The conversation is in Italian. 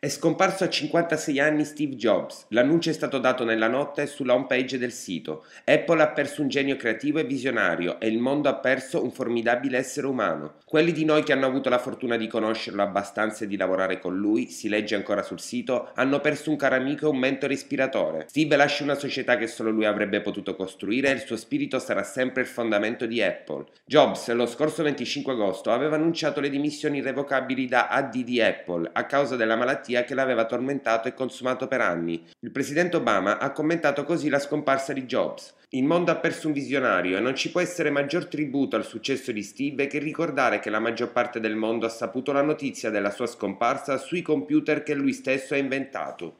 È scomparso a 56 anni Steve Jobs. L'annuncio è stato dato nella notte sulla homepage del sito. Apple ha perso un genio creativo e visionario e il mondo ha perso un formidabile essere umano. Quelli di noi che hanno avuto la fortuna di conoscerlo abbastanza e di lavorare con lui, si legge ancora sul sito, hanno perso un caro amico e un mentore ispiratore. Steve lascia una società che solo lui avrebbe potuto costruire e il suo spirito sarà sempre il fondamento di Apple. Jobs, lo scorso 25 agosto, aveva annunciato le dimissioni irrevocabili da AD di Apple a causa della malattia malattia che l'aveva tormentato e consumato per anni. Il presidente Obama ha commentato così la scomparsa di Jobs. Il mondo ha perso un visionario e non ci può essere maggior tributo al successo di Steve che ricordare che la maggior parte del mondo ha saputo la notizia della sua scomparsa sui computer che lui stesso ha inventato.